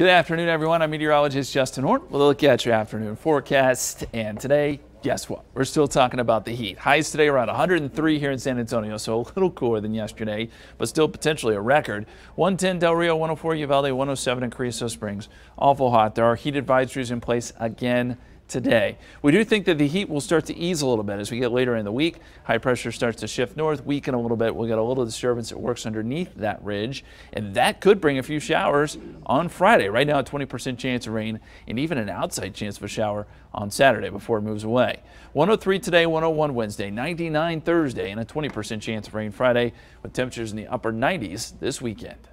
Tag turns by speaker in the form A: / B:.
A: Good afternoon, everyone. I'm meteorologist Justin Horn. We'll look at your afternoon forecast. And today, guess what? We're still talking about the heat. Highs today around 103 here in San Antonio, so a little cooler than yesterday, but still potentially a record. 110 Del Rio, 104 Uvalde, 107 in Carrizo Springs. Awful hot. There are heat advisories in place again today. We do think that the heat will start to ease a little bit as we get later in the week. High pressure starts to shift north, weaken a little bit. We'll get a little disturbance that works underneath that ridge, and that could bring a few showers on Friday. Right now, a 20% chance of rain and even an outside chance of a shower on Saturday before it moves away. 103 today, 101 Wednesday, 99 Thursday, and a 20% chance of rain Friday with temperatures in the upper 90s this weekend.